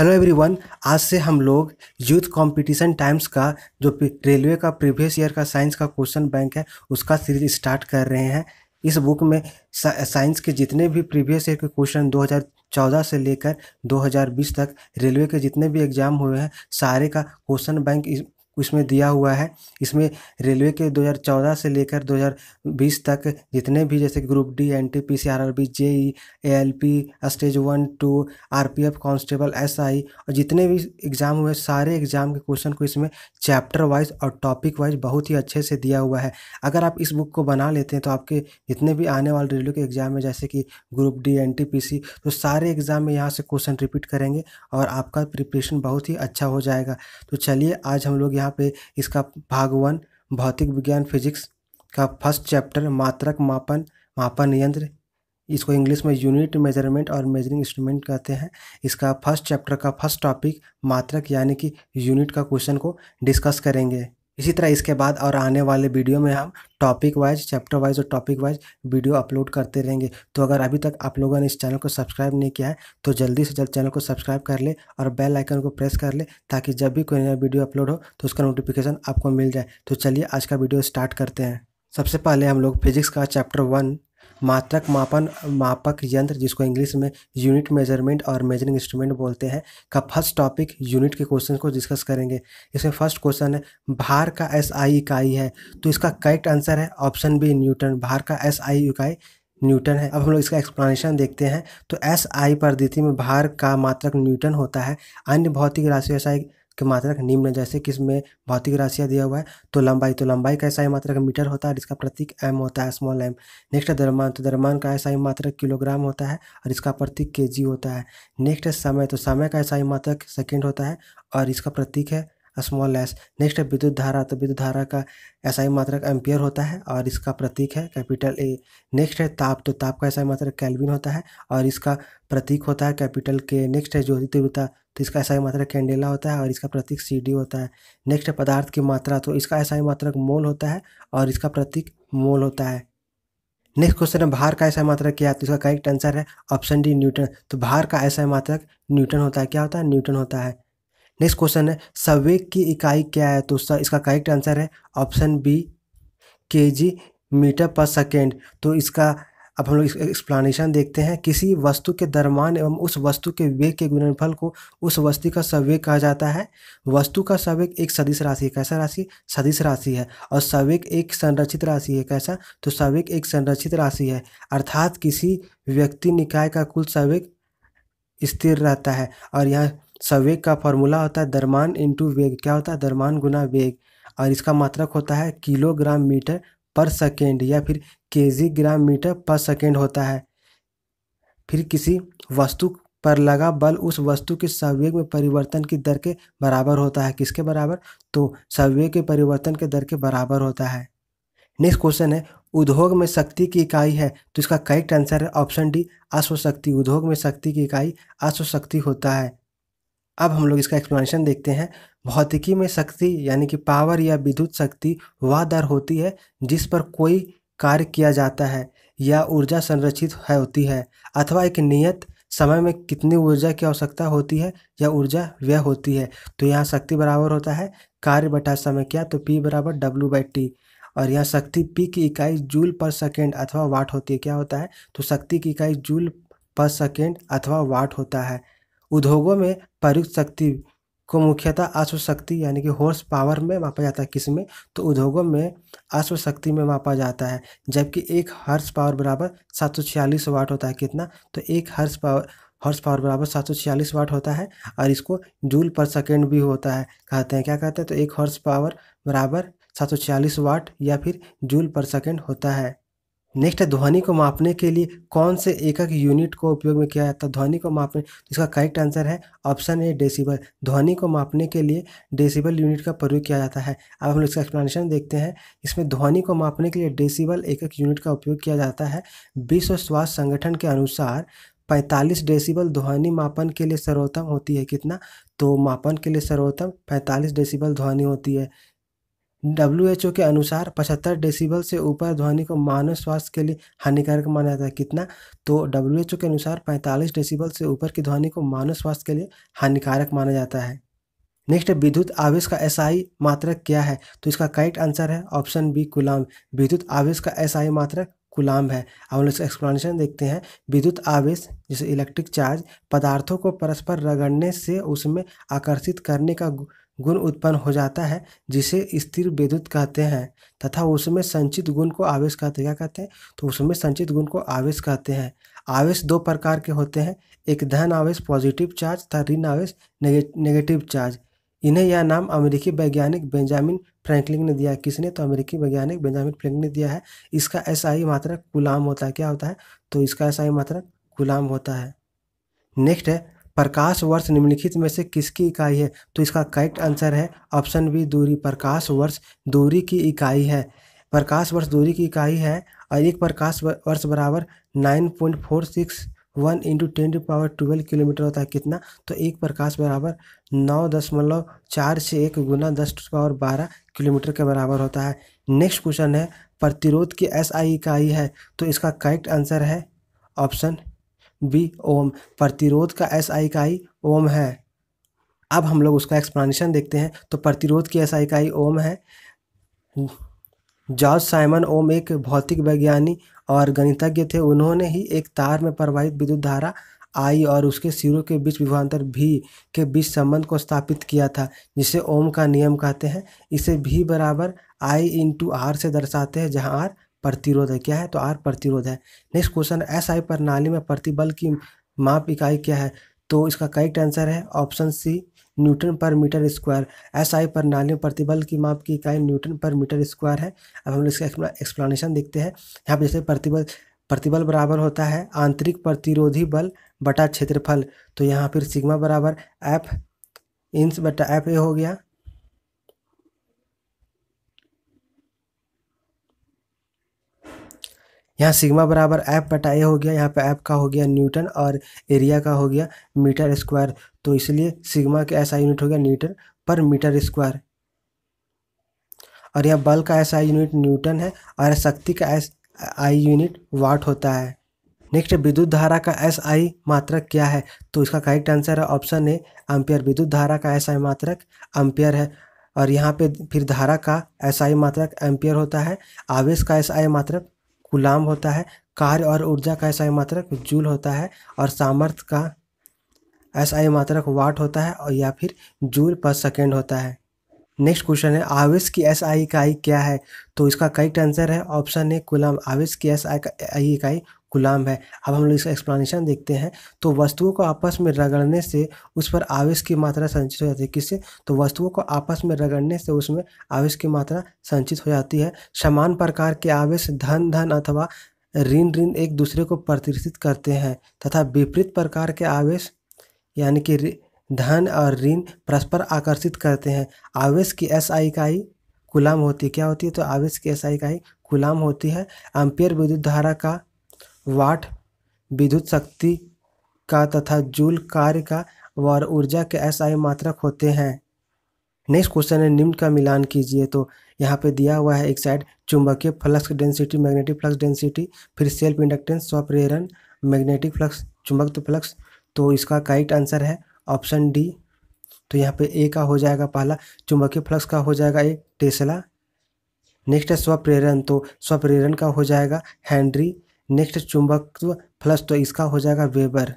hello everyone आज से हम लोग यूथ कंपटीशन टाइम्स का जो रेलवे का प्रीवियस ईयर का साइंस का क्वेश्चन बैंक है उसका सीरीज स्टार्ट कर रहे हैं इस बुक में साइंस के जितने भी प्रीवियस ईयर के क्वेश्चन 2014 से लेकर 2020 तक रेलवे के जितने भी एग्जाम हुए हैं सारे का क्वेश्चन बैंक उसमें दिया हुआ है इसमें रेलवे के 2014 से लेकर 2020 तक जितने भी जैसे group D N T P C R R B J E A L P stage one two R P F constable S I और जितने भी एग्ज़ाम हुए सारे एग्ज़ाम के क्वेश्चन को इसमें चैप्टर वाइज और टॉपिक वाइज बहुत ही अच्छे से दिया हुआ है अगर आप इस बुक को बना लेते हैं तो आपके जितने भी आने वाले रेलवे के एग्ज़ाम में जैसे कि group D N T P C तो सारे एग्ज़ाम में यहाँ से क्वेश्चन रिपीट करेंगे और आपका प्रिपरेशन बहुत ही अच्छा हो जाएगा तो चलिए आज हम लोग यहाँ यहाँ पे इसका भाग वन भौतिक विज्ञान फिजिक्स का फर्स्ट चैप्टर मात्रक मापन मापन यंत्र इसको इंग्लिश में यूनिट मेजरमेंट और मेजरिंग इंस्ट्रूमेंट कहते हैं इसका फर्स्ट चैप्टर का फर्स्ट टॉपिक मात्रक यानी कि यूनिट का क्वेश्चन को डिस्कस करेंगे इसी तरह इसके बाद और आने वाले वीडियो में हम टॉपिक वाइज चैप्टर वाइज और टॉपिक वाइज वीडियो अपलोड करते रहेंगे तो अगर अभी तक आप लोगों ने इस चैनल को सब्सक्राइब नहीं किया है तो जल्दी से जल्द चैनल को सब्सक्राइब कर ले और बेल आइकन को प्रेस कर ले ताकि जब भी कोई नया वीडियो अपलोड हो तो उसका नोटिफिकेशन आपको मिल जाए तो चलिए आज का वीडियो स्टार्ट करते हैं सबसे पहले हम लोग फिजिक्स का चैप्टर वन मात्रक मापन मापक यंत्र जिसको इंग्लिश में यूनिट मेजरमेंट और मेजरिंग इंस्ट्रूमेंट बोलते हैं का फर्स्ट टॉपिक यूनिट के क्वेश्चन को डिस्कस करेंगे इसमें फर्स्ट क्वेश्चन है भार का एस आई इकाई है तो इसका करेक्ट आंसर है ऑप्शन बी न्यूटन भार का एस आई इकाई न्यूटन है अब हम लोग इसका एक्सप्लेनेशन देखते हैं तो एस आई पद्धति में भार का मात्रक न्यूटन होता है अन्य भौतिक राशि एस आई के मात्रक निम्न जैसे कि इसमें भौतिक राशियाँ दिया हुआ है तो लंबाई तो लंबाई का ऐसा मात्रक मीटर होता है और इसका प्रतीक एम होता है स्मॉल एम नेक्स्ट है दरमान तो दरमान का ऐसा मात्रक किलोग्राम होता है और इसका प्रतीक के होता है नेक्स्ट है समय तो समय का ऐसा मात्रक सेकेंड होता है और इसका प्रतीक है स्मॉल एस नेक्स्ट है विद्युत धारा तो विद्युत धारा का एसआई मात्रक एम्पियर होता है और इसका प्रतीक है कैपिटल ए नेक्स्ट है ताप तो ताप का एसआई मात्रक कैलविन होता है और इसका प्रतीक होता है कैपिटल के नेक्स्ट है ज्योति तीव्रता तो इसका एसआई मात्रक कैंडेला होता है और इसका प्रतीक सी डी होता है नेक्स्ट है पदार्थ की मात्रा तो इसका एसआई मात्रक मोल होता है और इसका प्रतीक मोल होता है नेक्स्ट क्वेश्चन है भार का ऐसा मात्रक क्या है तो इसका करेक्ट आंसर है ऑप्शन डी न्यूटन तो भार का ऐसा मात्रक न्यूटन होता है क्या होता है न्यूटन होता है नेक्स्ट क्वेश्चन है संवेग की इकाई क्या है तो इसका करेक्ट आंसर है option B K G metre पर सेकेंड तो इसका अब हम लोग एक्सप्लानेशन देखते हैं किसी वस्तु के दरमान एवं उस वस्तु के वेग के गुणनफल को उस वस्तु का संवेग कहा जाता है वस्तु का संवेग एक सदिश राशि है कैसा राशि सदिश राशि है और संवेग एक संरक्षित राशि है कैसा तो संवेग एक संरक्षित राशि है अर्थात किसी व्यक्ति निकाय का कुल संवेग स्थिर रहता है और यह संवेग का फॉर्मूला होता है दरमान इंटू वेग क्या होता है दरमान गुना वेग और इसका मात्रक होता है किलोग्राम मीटर पर सेकेंड या फिर जी ग्राम मीटर पर सेकेंड होता है फिर किसी वस्तु पर लगा बल उस वस्तु के संवेग में परिवर्तन की दर के बराबर होता है किसके बराबर तो संवेग के परिवर्तन के दर के बराबर होता है नेक्स्ट क्वेश्चन है उद्योग में शक्ति की इकाई है तो इसका करेक्ट आंसर है ऑप्शन डी अश्वशक्ति उद्योग में शक्ति की इकाई अश्वशक्ति होता है अब हम लोग इसका एक्सप्लेनेशन देखते हैं भौतिकी में शक्ति यानी कि पावर या विद्युत शक्ति वह दर होती है जिस पर कोई कार्य किया जाता है या ऊर्जा संरक्षित है होती है अथवा एक नियत समय में कितनी ऊर्जा की आवश्यकता होती है या ऊर्जा व्यय होती है तो यहाँ शक्ति बराबर होता है कार्य बटा समय क्या तो पी बराबर डब्ल्यू बाई टी और यहाँ शक्ति पी की इकाई जूल पर सेकेंड अथवा वाट होती है क्या होता है तो शक्ति की इकाई जूल पर सेकेंड अथवा वाट होता है उद्योगों में प्रयुक्त शक्ति को मुख्यतः अश्व शक्ति यानी कि हॉर्स पावर में मापा जाता है किस में तो उद्योगों में अश्व शक्ति में मापा जाता है जबकि एक हॉर्स पावर बराबर सात सौ छियालीस वाट होता है कितना तो एक हॉर्स पावर हॉर्स पावर बराबर सात सौ छियालीस वाट होता है और इसको जूल पर सेकेंड भी होता है कहते हैं क्या कहते हैं तो एक हॉर्स पावर बराबर सात सौ छियालीस वाट या फिर जूल पर सेकेंड होता है नेक्स्ट है ध्वनि को मापने के लिए कौन से एकक यूनिट को उपयोग में किया जाता है ध्वनि को मापने तो इसका करेक्ट आंसर है ऑप्शन ए डेसिबल ध्वनि को मापने के लिए डेसिबल यूनिट का प्रयोग किया जाता है अब हम इसका एक्सप्लेनेशन देखते हैं इसमें ध्वनि को मापने के लिए डेसिबल एकक यूनिट का उपयोग किया जाता है विश्व स्वास्थ्य संगठन के अनुसार पैंतालीस डेसिबल ध्वनि मापन के लिए सर्वोत्तम होती है कितना तो मापन के लिए सर्वोत्तम पैंतालीस डेसिबल ध्वनि होती है डब्ल्यू एच ओ के अनुसार पचहत्तर डेसिबल से ऊपर ध्वनि को मानव स्वास्थ्य के लिए हानिकारक माना जाता है कितना तो डब्ल्यू एच ओ के अनुसार पैंतालीस डेसिबल से ऊपर की ध्वनि को मानव स्वास्थ्य के लिए हानिकारक माना जाता है नेक्स्ट विद्युत आवेश का आई मात्रक क्या है तो इसका करेक्ट आंसर है ऑप्शन बी गुलाम विद्युत आवेश का आई मात्रक गुलाम है अब हम इसका एक्सप्लेनेशन देखते हैं विद्युत आवेश जैसे इलेक्ट्रिक चार्ज पदार्थों को परस्पर रगड़ने से उसमें आकर्षित करने का गुण उत्पन्न हो जाता है जिसे स्थिर विद्युत कहते हैं तथा उसमें संचित गुण को आवेश कहते क्या कहते हैं तो उसमें संचित गुण को आवेश कहते हैं आवेश दो प्रकार के होते हैं एक धन आवेश पॉजिटिव चार्ज तथा ऋण आवेश नेगेटिव चार्ज इन्हें यह नाम अमेरिकी वैज्ञानिक बेंजामिन फ्रैंकलिन ने दिया किसने तो अमेरिकी वैज्ञानिक बेंजामिन फ्रैंकलिन ने दिया है इसका ऐसा ही मात्रक गुलाम होता है क्या होता है तो इसका ऐसा ही मात्रक गुलाम होता है नेक्स्ट है प्रकाश वर्ष निम्नलिखित में से किसकी इकाई है तो इसका करेक्ट आंसर है ऑप्शन बी दूरी प्रकाश वर्ष दूरी की इकाई है प्रकाश वर्ष दूरी की इकाई है और एक प्रकाश वर्ष बराबर nine point four six one into ten to power twelve kilometre होता है कितना तो एक प्रकाश बराबर नौ दशमलव चार से एक गुना दस टू पावर बारह किलोमीटर के बराबर होता है नेक्स्ट क्वेश्चन है प्रतिरोध की एस आई इकाई है तो इसका करेक्ट आंसर है ऑप्शन बी ओम प्रतिरोध का एस आई इकाई ओम है अब हम लोग उसका एक्सप्लानशन देखते हैं तो प्रतिरोध की एस आई इकाई ओम है जॉर्ज साइमन ओम एक भौतिक वैज्ञानिक और गणितज्ञ थे उन्होंने ही एक तार में प्रवाहित विद्युत धारा आई और उसके सिरों के बीच विभांतर भी के बीच संबंध को स्थापित किया था जिसे ओम का नियम कहते हैं इसे भी बराबर आई इंटू आर से दर्शाते हैं जहां आर प्रतिरोध है क्या है तो आर प्रतिरोध है नेक्स्ट क्वेश्चन एस आई प्रणाली में प्रतिबल की माप इकाई क्या है तो इसका करेक्ट आंसर है ऑप्शन सी न्यूटन पर मीटर स्क्वायर एस आई प्रणाली में प्रतिबल की माप की इकाई न्यूटन पर मीटर स्क्वायर है अब हम लोग इसका एक्सप्लेनेशन देखते हैं यहाँ पर जैसे प्रतिबल प्रतिबल बराबर होता है आंतरिक प्रतिरोधी बल बटा क्षेत्रफल तो यहाँ फिर सिग्मा बराबर एफ इंस बटा एफ ए हो गया यहाँ सिग्मा बराबर ऐप बटाए हो गया यहाँ पे ऐप का हो गया न्यूटन और एरिया का हो गया मीटर स्क्वायर तो इसलिए सिग्मा का ऐसा यूनिट हो गया न्यूटन पर मीटर स्क्वायर और यह बल का ऐसा यूनिट न्यूटन है और शक्ति का एस आई यूनिट वाट होता है नेक्स्ट विद्युत धारा का एस आई मात्रक क्या है तो इसका करेक्ट आंसर है ऑप्शन ए एम्पियर विद्युत धारा का एस आई मात्रक एम्पियर है और यहाँ पे फिर धारा का एस आई मात्रक एम्पियर होता है आवेश का एस आई मात्रक कुलाम होता है कार्य और ऊर्जा का ऐसा मात्रक जूल होता है और सामर्थ्य का ऐसा मात्रक वाट होता है और या फिर जूल पर सेकेंड होता है नेक्स्ट क्वेश्चन है आवेश की एस आई इकाई क्या है तो इसका करेक्ट आंसर है ऑप्शन ए कुलाम आवेश की एस आई इकाई गुलाम है अब हम लोग इसका एक्सप्लानेशन देखते हैं तो वस्तुओं को आपस में रगड़ने से उस पर आवेश की मात्रा संचित हो जाती है किससे तो वस्तुओं को आपस में रगड़ने से उसमें आवेश की मात्रा संचित हो जाती है समान प्रकार के आवेश धन धन अथवा ऋण ऋण एक दूसरे को प्रतिष्ठित करते हैं तथा विपरीत प्रकार के आवेश यानी कि धन और ऋण परस्पर आकर्षित करते हैं आवेश की एस आई इकाई गुलाम होती है क्या होती है तो आवेश की एस आई इकाई गुलाम होती है एम्पियर विद्युत धारा का वाट विद्युत शक्ति का तथा जूल कार्य का और ऊर्जा के एसआई मात्रक होते हैं नेक्स्ट क्वेश्चन है निम्न का मिलान कीजिए तो यहाँ पे दिया हुआ है एक साइड चुंबकीय flux density magnetic flux density फिर सेल्फ इंडक्टेंस स्वप्रेरण मैग्नेटिक फ्लक्स चुंबक फ्लक्स तो इसका काइट आंसर है ऑप्शन डी तो यहाँ पे ए का हो जाएगा पहला चुंबकीय फ्लक्स का हो जाएगा एक टेस्ला नेक्स्ट है स्वप्रेरण तो स्वप्रेरण का हो जाएगा हैंनरी नेक्स्ट चुंबकत्व तो प्लस तो इसका हो जाएगा वेबर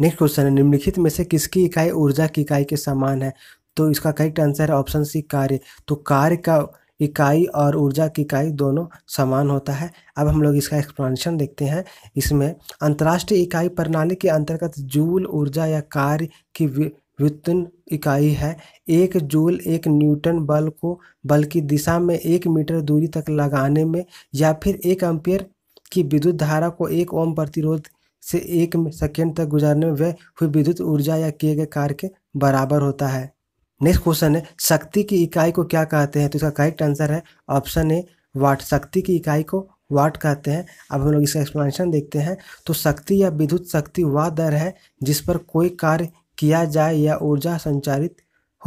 नेक्स्ट क्वेश्चन है निम्नलिखित में से किसकी इकाई ऊर्जा की इकाई के समान है तो इसका करेक्ट आंसर है ऑप्शन सी कार्य तो कार्य का इकाई और ऊर्जा की इकाई दोनों समान होता है अब हम लोग इसका एक्सप्लेनेशन देखते हैं इसमें अंतर्राष्ट्रीय इकाई प्रणाली के अंतर्गत जूल ऊर्जा या कार्य की व्युत्पन्न इकाई है एक जूल एक न्यूटन बल को बल की दिशा में एक मीटर दूरी तक लगाने में या फिर एक एम्पियर की विद्युत धारा को एक ओम प्रतिरोध से एक सेकेंड तक गुजारने में व्यय हुई विद्युत ऊर्जा या किए गए कार्य के बराबर होता है नेक्स्ट क्वेश्चन है शक्ति की इकाई को क्या कहते हैं तो इसका करेक्ट आंसर है ऑप्शन ए वाट शक्ति की इकाई को वाट कहते हैं अब हम लोग इसका एक्सप्लेनेशन देखते हैं तो शक्ति या विद्युत शक्ति वह दर है जिस पर कोई कार्य किया जाए या ऊर्जा संचारित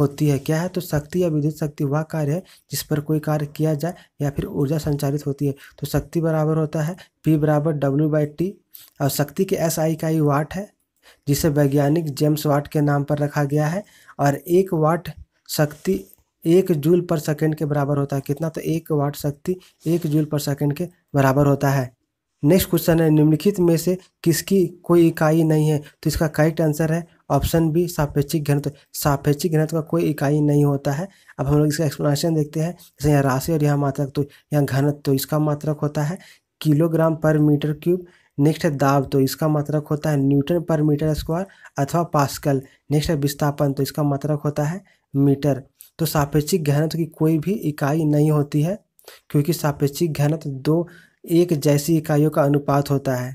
होती है क्या है तो शक्ति या विद्युत शक्ति वह कार्य है जिस पर कोई कार्य किया जाए या फिर ऊर्जा संचारित होती है तो शक्ति बराबर होता है पी बराबर डब्ल्यू बाई टी और शक्ति के एस आई का ही वाट है जिसे वैज्ञानिक जेम्स वाट के नाम पर रखा गया है और एक वाट शक्ति एक जूल पर सेकेंड के बराबर होता है कितना तो एक वाट शक्ति एक जूल पर सेकेंड के बराबर होता है नेक्स्ट क्वेश्चन है निम्नलिखित में से किसकी कोई इकाई नहीं है तो इसका करेक्ट आंसर है ऑप्शन बी सापेक्षिक घनत्व सापेक्षिक घनत्व का कोई इकाई नहीं होता है अब हम लोग इसका एक्सप्लेनेशन देखते हैं जैसे यहाँ राशि और यहाँ मात्रक तो यहाँ घनत्व तो इसका मात्रक होता है किलोग्राम पर मीटर क्यूब नेक्स्ट है दाब तो इसका मात्रक होता है न्यूटन पर मीटर स्क्वायर अथवा पास्कल नेक्स्ट है विस्थापन तो इसका मात्रक होता है मीटर तो सापेक्षिक घनत्व की कोई भी इकाई नहीं होती है क्योंकि सापेक्षिक घनत्व दो एक जैसी इकाइयों का अनुपात होता है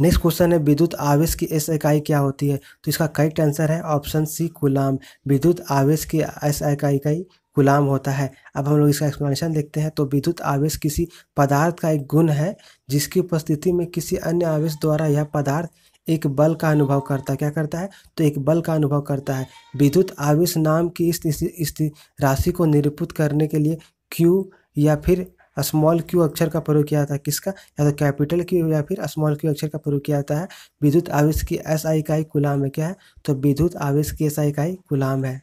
नेक्स्ट क्वेश्चन है विद्युत आवेश की एस इकाई क्या होती है तो इसका करेक्ट आंसर है ऑप्शन सी गुलाम विद्युत आवेश की एस इकाई इकाई गुलाम होता है अब हम लोग इसका एक्सप्लेनेशन देखते हैं तो विद्युत आवेश किसी पदार्थ का एक गुण है जिसकी उपस्थिति में किसी अन्य आवेश द्वारा यह पदार्थ एक बल का अनुभव करता है क्या करता है तो एक बल का अनुभव करता है विद्युत आवेश नाम की इस, इस राशि को निरूपित करने के लिए क्यू या फिर स्मॉल क्यू अक्षर का प्रयोग किया जाता है किसका या तो कैपिटल क्यू या फिर स्मॉल क्यू अक्षर का प्रयोग किया जाता है विद्युत आवेश की एस आई इकाई गुलाम है क्या है तो विद्युत आवेश की एस आई इकाई गुलाम है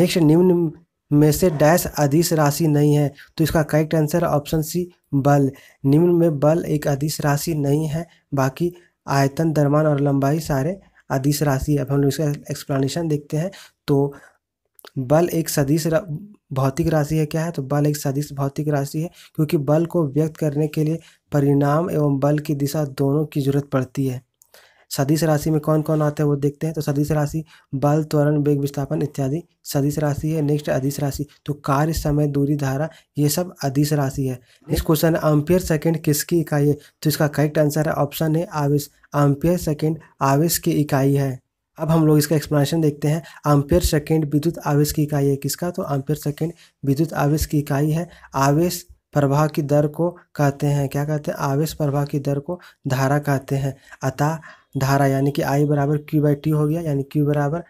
नेक्स्ट निम्न में से डैश अधिस राशि नहीं है तो इसका करेक्ट आंसर ऑप्शन सी बल निम्न में बल एक अधिस राशि नहीं है बाकी आयतन दरमान और लंबाई सारे अधिस राशि अब हम लोग इसका एक्सप्लेनेशन देखते हैं तो बल एक सदिश भौतिक राशि है क्या है तो बल एक सदिश भौतिक राशि है क्योंकि बल को व्यक्त करने के लिए परिणाम एवं बल की दिशा दोनों की जरूरत पड़ती है सदिश राशि में कौन कौन आते हैं वो देखते हैं तो सदिश राशि बल त्वरण वेग विस्थापन इत्यादि सदिश राशि है नेक्स्ट अधिस राशि तो कार्य समय दूरी धारा ये सब अधिस राशि है नेक्स्ट क्वेश्चन है एम्पियर सेकेंड किसकी इकाई है तो इसका करेक्ट आंसर है ऑप्शन है आवेश एम्पियर सेकेंड आवेश की इकाई है अब हम लोग इसका एक्सप्लेनेशन देखते हैं आम्पेयर सेकेंड विद्युत आवेश की इकाई है किसका तो आम्पेयर सेकेंड विद्युत आवेश की इकाई है आवेश प्रवाह की दर को कहते हैं क्या कहते हैं आवेश प्रवाह की दर को धारा कहते हैं अतः धारा यानी कि आई बराबर क्यू बाई टी हो गया यानी क्यू बराबर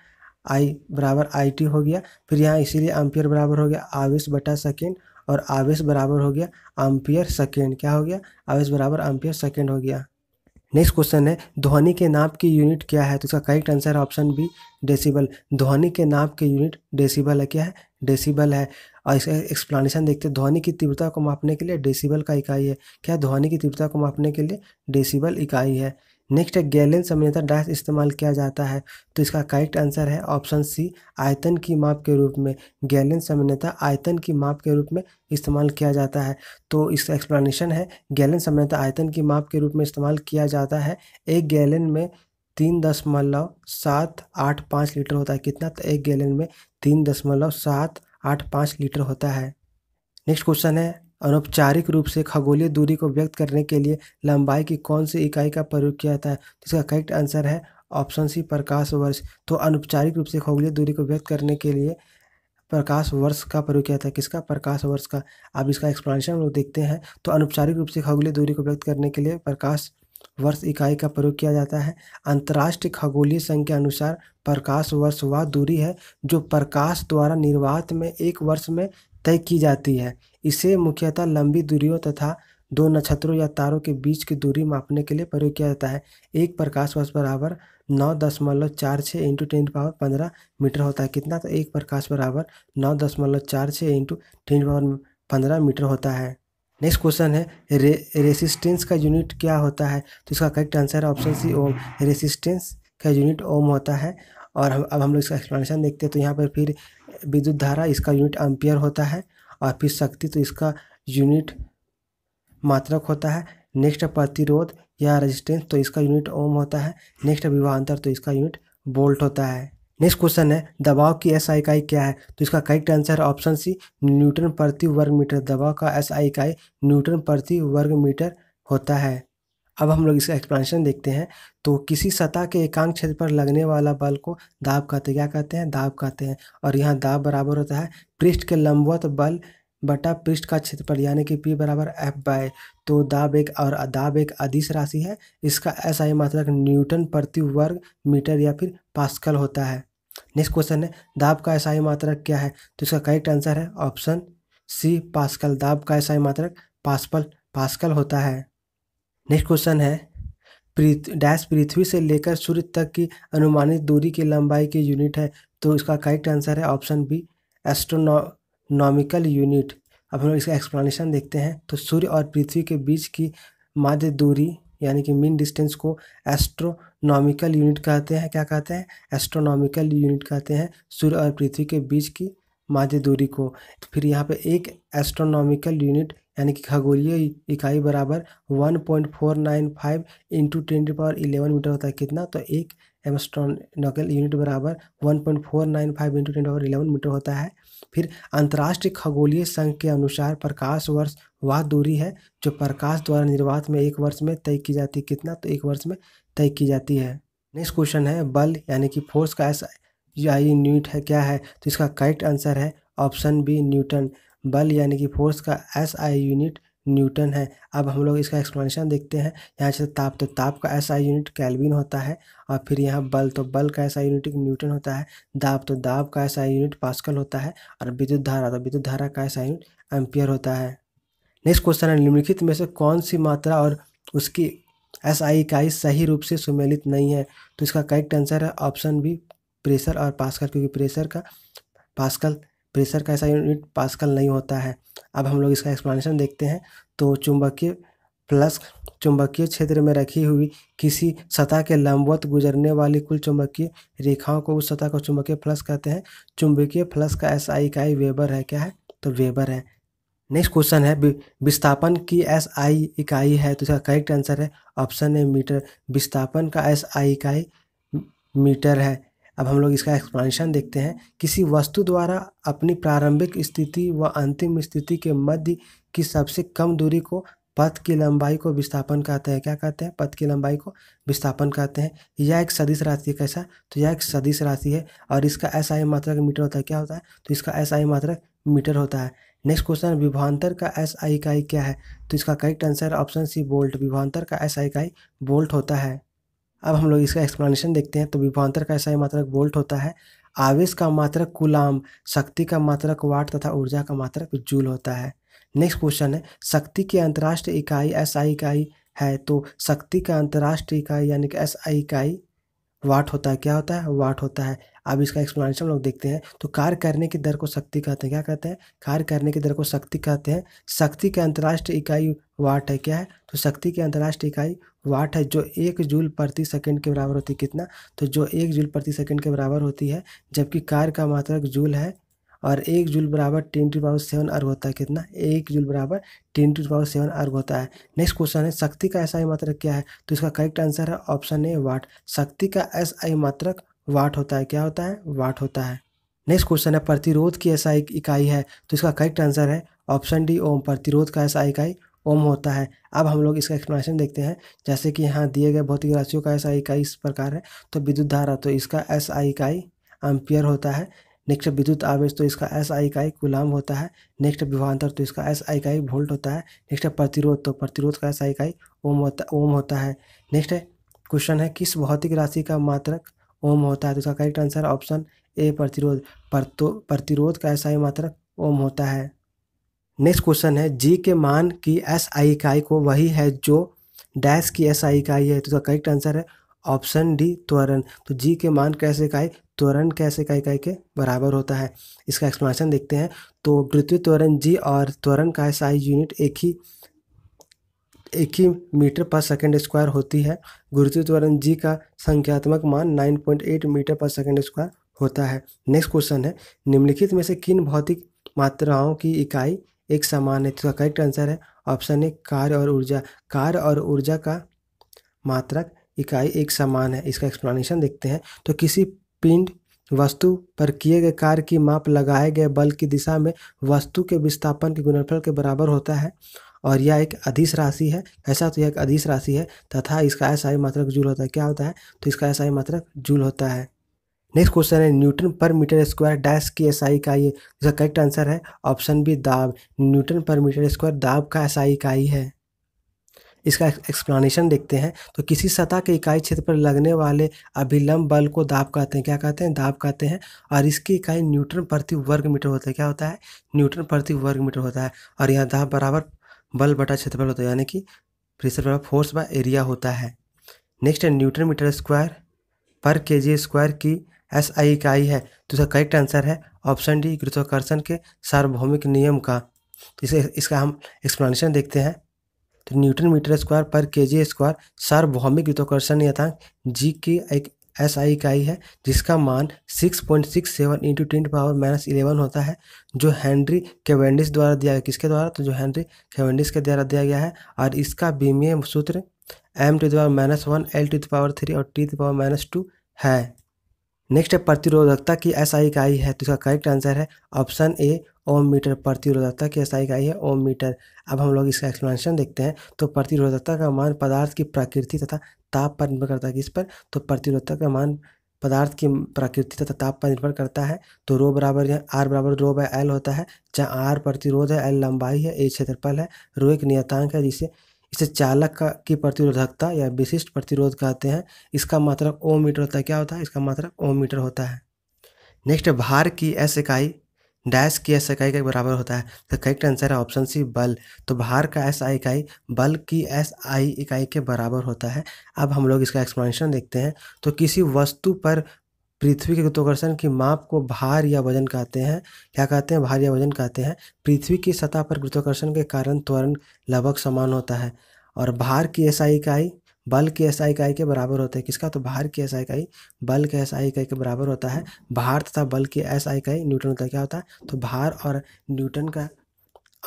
आई बराबर आई टी हो गया फिर यहाँ इसीलिए एम्पियर बराबर हो गया आवेश बटा सेकेंड और आवेश बराबर हो गया एम्पियर सेकेंड क्या हो गया आवेश बराबर एम्पियर सेकेंड हो गया नेक्स्ट क्वेश्चन है ध्वनि के नाप की यूनिट क्या है तो इसका करेक्ट आंसर है ऑप्शन बी डेसिबल ध्वनि के नाप के यूनिट डेसिबल है क्या है डेसिबल है और इसका एक्सप्लानेशन देखते हैं ध्वनि की तीव्रता को मापने के लिए डेसिबल का इकाई है क्या ध्वनि की तीव्रता को मापने के लिए डेसिबल इकाई है नेक्स्ट है गैलन संवेदनता डैश इस्तेमाल किया जाता है तो इसका करेक्ट आंसर है ऑप्शन सी आयतन की माप के रूप में गैलन संवेदनता आयतन की माप के रूप में इस्तेमाल किया जाता है तो इसका एक्सप्लेनेशन है गैलन संवेदनता आयतन की माप के रूप में इस्तेमाल किया जाता है एक गैलन में तीन दशमलव सात आठ पाँच लीटर होता है कितना तो एक गैलन में तीन दशमलव सात आठ पाँच लीटर होता है नेक्स्ट क्वेश्चन है अनौपचारिक रूप से खगोलीय दूरी को व्यक्त करने के लिए लंबाई की कौन सी इकाई का प्रयोग किया जाता है तो इसका करेक्ट आंसर है ऑप्शन सी प्रकाश वर्ष तो अनौपचारिक रूप से खगोलीय दूरी को व्यक्त करने के लिए प्रकाश वर्ष का प्रयोग किया था किसका प्रकाश वर्ष का अब इसका एक्सप्लेनेशन हम लोग देखते हैं तो अनौपचारिक रूप से खगोलीय दूरी को व्यक्त करने के लिए प्रकाश वर्ष इकाई का प्रयोग किया जाता है अंतर्राष्ट्रीय खगोलीय संघ के अनुसार प्रकाश वर्ष वह दूरी है जो प्रकाश द्वारा निर्वात में एक वर्ष में तय की जाती है इसे मुख्यतः लंबी दूरियों तथा दो नक्षत्रों या तारों के बीच की दूरी मापने के लिए प्रयोग किया जाता है एक प्रकाश वर्ष बराबर नौ दशमलव चार छः इंटू टेन पावर पंद्रह मीटर होता है कितना तो एक प्रकाश बराबर नौ दशमलव चार छः इंटू टेन पावर पंद्रह मीटर होता है नेक्स्ट क्वेश्चन है रे रेसिस्टेंस का यूनिट क्या होता है तो इसका करेक्ट आंसर है ऑप्शन सी ओम रेसिस्टेंस का यूनिट ओम होता है और हम अब हम लोग इसका एक्सप्लेनेशन देखते हैं तो यहाँ पर फिर विद्युत धारा इसका यूनिट एम्पियर होता है और फिर शक्ति तो इसका यूनिट मात्रक होता है नेक्स्ट प्रतिरोध या रेजिस्टेंस तो इसका यूनिट ओम होता है नेक्स्ट विवाहांतर तो इसका यूनिट बोल्ट होता है नेक्स्ट क्वेश्चन है दबाव की एस आई इकाई क्या है तो इसका करेक्ट आंसर है ऑप्शन सी न्यूटन प्रति वर्ग मीटर दबाव का एस आई इकाई न्यूटन प्रति वर्ग मीटर होता है अब हम लोग इसका एक्सप्लेनेशन देखते हैं तो किसी सतह के एकांक क्षेत्र पर लगने वाला बल को दाब कहते क्या कहते हैं दाब कहते हैं और यहाँ दाब बराबर होता है पृष्ठ के लंबवत बल बटा पृष्ठ का क्षेत्र पर यानी कि पी बराबर एफ बाय तो दाब एक और दाब एक अदिश राशि है इसका ही मात्रक न्यूटन प्रति वर्ग मीटर या फिर पास्कल होता है नेक्स्ट क्वेश्चन है दाब का ही मात्रक क्या है तो इसका करेक्ट आंसर है ऑप्शन सी पास्कल दाब का ही मात्रक पास्पल पास्कल होता है नेक्स्ट क्वेश्चन है डैश पृथ्वी से लेकर सूर्य तक की अनुमानित दूरी की लंबाई के यूनिट है तो इसका करेक्ट आंसर है ऑप्शन बी एस्ट्रोनॉमिकल यूनिट अब हम इसका एक्सप्लेनेशन देखते हैं तो सूर्य और पृथ्वी के बीच की माध्य दूरी यानी कि मीन डिस्टेंस को एस्ट्रोनॉमिकल यूनिट कहते हैं क्या कहते हैं एस्ट्रोनॉमिकल यूनिट कहते हैं सूर्य और पृथ्वी के बीच की माध्य दूरी को तो फिर यहाँ पे एक एस्ट्रोनॉमिकल यूनिट यानी कि खगोलीय इकाई बराबर one point four nine five into ten to power eleven metre होता है कितना तो एक एमस्ट्रोनकल यूनिट बराबर one point four nine five into ten power eleven metre होता है फिर अंतर्राष्ट्रीय खगोलीय संघ के अनुसार प्रकाश वर्ष वह दूरी है जो प्रकाश द्वारा निर्वात में एक वर्ष में तय की जाती है कितना तो एक वर्ष में तय की जाती है नेक्स्ट क्वेश्चन है बल यानी कि फोर्स का ऐसा यूनिट है क्या है तो इसका करेक्ट आंसर है ऑप्शन बी न्यूटन बल यानी कि फोर्स का एस आई यूनिट न्यूटन है अब हम लोग इसका एक्सप्लेनेशन देखते हैं यहाँ से ताप तो ताप का एस आई यूनिट कैलविन होता है और फिर यहाँ बल तो बल का ऐसा यूनिट न्यूटन होता है दाब तो दाब का ऐसा यूनिट पास्कल होता है और विद्युत धारा तो विद्युत धारा का ऐसा यूनिट एम्पियर होता है नेक्स्ट क्वेश्चन है निम्नलिखित में से कौन सी मात्रा और उसकी एस आई इकाई सही रूप से सुमेलित नहीं है तो इसका करेक्ट आंसर है ऑप्शन बी प्रेशर और पास्कल क्योंकि प्रेशर का पास्कल प्रेशर का ऐसा यूनिट पास्कल नहीं होता है अब हम लोग इसका एक्सप्लेनेशन देखते हैं तो चुंबकीय प्लस चुंबकीय क्षेत्र में रखी हुई किसी सतह के लंबवत गुजरने वाली कुल चुंबकीय रेखाओं को उस सतह को चुंबकीय प्लस कहते हैं चुंबकीय प्लस का एस आई इकाई वेबर है क्या है तो वेबर है नेक्स्ट क्वेश्चन है विस्थापन की एस आई इकाई है तो इसका करेक्ट आंसर है ऑप्शन ए मीटर विस्थापन का एस आई इकाई मीटर है अब हम लोग इसका एक्सप्लेनेशन देखते हैं किसी वस्तु द्वारा अपनी प्रारंभिक स्थिति व अंतिम स्थिति के मध्य की सबसे कम दूरी को पथ की लंबाई को विस्थापन कहते हैं क्या कहते हैं पथ की लंबाई को विस्थापन कहते हैं यह एक सदिश राशि है कैसा तो यह एक सदिश राशि है और इसका ऐसा ही मात्रक मीटर होता है क्या होता है तो इसका ऐसा ही मात्रक मीटर होता है नेक्स्ट क्वेश्चन विभांतर का एस आई इकाई क्या है तो इसका correct answer option C volt विभांतर का एस आई इकाई बोल्ट होता है अब हम लोग इसका एक्सप्लेनेशन देखते हैं तो विभवांतर का ऐसा ही मात्रक वोल्ट होता है आवेश का मात्रक कुलाम शक्ति का मात्रक वाट तथा ऊर्जा का मात्रक जूल होता है नेक्स्ट क्वेश्चन है शक्ति की अंतर्राष्ट्रीय इकाई एस आई इकाई है तो शक्ति का अंतर्राष्ट्रीय इकाई यानी कि एस आई इकाई वाट होता है क्या होता है वाट होता है अब इसका एक्सप्लेनेशन हम लोग देखते हैं तो कार्य करने की दर को शक्ति कहते हैं क्या कहते हैं कार्य करने की दर को शक्ति कहते हैं शक्ति के अंतर्राष्ट्रीय इकाई वाट है क्या है तो शक्ति की अंतर्राष्ट्रीय इकाई वाट है जो एक जूल प्रति सेकंड के बराबर होती है कितना तो जो एक जूल प्रति सेकंड के बराबर होती है जबकि कार्य का मात्रक जूल है और एक जूल बराबर टेन टू पावर सेवन अर्ग होता है कितना एक जूल बराबर टेन टू पावर सेवन अर्ग होता है नेक्स्ट क्वेश्चन है शक्ति का ऐसा आई मात्रक क्या है तो इसका करेक्ट आंसर है ऑप्शन ए वाट शक्ति का एस आई मात्रक वाट होता है क्या होता है वाट होता है नेक्स्ट क्वेश्चन है प्रतिरोध की ऐसा इकाई है तो इसका करेक्ट आंसर है ऑप्शन डी ओम प्रतिरोध का ऐसा इकाई ओम होता है अब हम लोग इसका एक्सप्लेनेशन देखते हैं जैसे कि यहाँ दिए गए भौतिक राशियों का ऐसा इकाई इस प्रकार है तो विद्युत धारा तो इसका एस आई इकाई एम्पियर होता है नेक्स्ट विद्युत आवेश तो इसका एस आई इकाई गुलाम होता है नेक्स्ट विभांतर तो इसका एस आई इकाई वोल्ट होता है नेक्स्ट प्रतिरोध तो प्रतिरोध का एस आई इकाई ओम होता ओम होता है नेक्स्ट क्वेश्चन है किस भौतिक राशि का मात्रक ओम होता है तो इसका करेक्ट आंसर ऑप्शन ए प्रतिरोध तो, प्रतिरोध का एस आई मात्रक ओम होता है नेक्स्ट क्वेश्चन है जी के मान की एस आई इकाई को वही है जो डैश की एस आई इकाई है तो इसका करेक्ट आंसर है ऑप्शन डी त्वरण तो जी के मान कैसे इकाई त्वरण कैसे इकाई इकाई के बराबर होता है इसका एक्सप्लेनेशन देखते हैं तो गुरुत्वीय त्वरण जी और त्वरण का एस आई यूनिट एक ही एक ही मीटर पर सेकेंड स्क्वायर होती है गुरुत्व त्वरण जी का संख्यात्मक मान 9.8 मीटर पर सेकेंड स्क्वायर होता है नेक्स्ट क्वेश्चन है निम्नलिखित में से किन भौतिक मात्राओं की इकाई एक समान है इसका करेक्ट आंसर है ऑप्शन ए कार्य और ऊर्जा कार्य और ऊर्जा का मात्रक इकाई एक समान है इसका एक्सप्लेनेशन देखते हैं तो किसी पिंड वस्तु पर किए गए कार्य की माप लगाए गए बल की दिशा में वस्तु के विस्थापन के गुणनफल के बराबर होता है और यह एक अधिस राशि है ऐसा तो यह एक अधिस राशि है तथा इसका ऐसा ही मात्रक जूल होता है क्या होता है तो इसका ऐसा ही मात्रक जूल होता है नेक्स्ट क्वेश्चन है न्यूटन पर मीटर स्क्वायर डैश की आई इकाई है इसका करेक्ट आंसर है ऑप्शन बी दाब न्यूटन पर मीटर स्क्वायर दाब का का इकाई है इसका एक्सप्लानेशन देखते हैं तो किसी सतह के इकाई क्षेत्र पर लगने वाले अभिलंब बल को दाब कहते हैं क्या कहते हैं दाब कहते हैं और इसकी इकाई न्यूटन प्रति वर्ग मीटर होता है क्या होता है न्यूटन प्रति वर्ग मीटर होता है और यह दाब बराबर बल बटा क्षेत्रफल होता है यानी कि प्रेशर बराबर फोर्स बाय एरिया होता है नेक्स्ट है न्यूटन मीटर स्क्वायर पर के जी स्क्वायर की एस आई इकाई है तो इसका करेक्ट आंसर है ऑप्शन डी गुरुत्वाकर्षण के सार्वभौमिक नियम का इसे इसका हम एक्सप्लेनेशन देखते हैं तो न्यूटन मीटर स्क्वायर पर के जी स्क्वायर सार्वभौमिक गुरुत्वाकर्षण नियतांक जी की एक एस आई इकाई है जिसका मान 6.67 point six seven into ten power minus eleven होता है जो हैंनरी केवेंडिस द्वारा दिया गया किसके द्वारा तो जो हैंनरी केवेंडिस के द्वारा दिया गया है और इसका बीमीय सूत्र M to the power minus one L to the power three और टी दावर माइनस टू है नेक्स्ट है प्रतिरोधकता की ऐसा इकाई है तो इसका करेक्ट आंसर है ऑप्शन ए ओम मीटर प्रतिरोधकता की ऐसा इकाई है ओम मीटर अब हम लोग इसका एक्सप्लेनेशन देखते हैं तो प्रतिरोधकता का मान पदार्थ की प्रकृति तथा ताप पर निर्भर करता है किस पर तो प्रतिरोधकता का मान पदार्थ की प्रकृति तथा ताप पर निर्भर करता है तो रो बराबर यहाँ आर बराबर रो बाय एल होता है जहाँ आर प्रतिरोध है एल लंबाई है ए क्षेत्रफल है रो एक नियतांक है जिसे इसे चालक का की प्रतिरोधकता या विशिष्ट प्रतिरोध कहते हैं इसका मात्रक मतलब ओ मीटर होता है क्या होता है इसका मात्रक मतलब ओ मीटर होता है नेक्स्ट भार की एस इकाई डैश की एस इकाई के बराबर होता है तो करेक्ट आंसर है ऑप्शन सी बल तो भार का एस आई इकाई बल की एस आई इकाई के बराबर होता है अब हम लोग इसका एक्सप्लेनेशन देखते हैं तो किसी वस्तु पर पृथ्वी के गुरुत्वाकर्षण की माप को भार या वजन कहते हैं क्या कहते हैं भार या वजन कहते हैं पृथ्वी की सतह पर गुरुत्वाकर्षण के कारण त्वरण लगभग समान होता है और भार की ऐसा इकाई बल की ऐसा इकाई के बराबर होता है किसका तो भार की ऐसा इकाई बल के ऐसा इकाई के बराबर होता है भार तथा बल की ऐसा इकाई न्यूटन होता है क्या होता है तो भार और न्यूटन का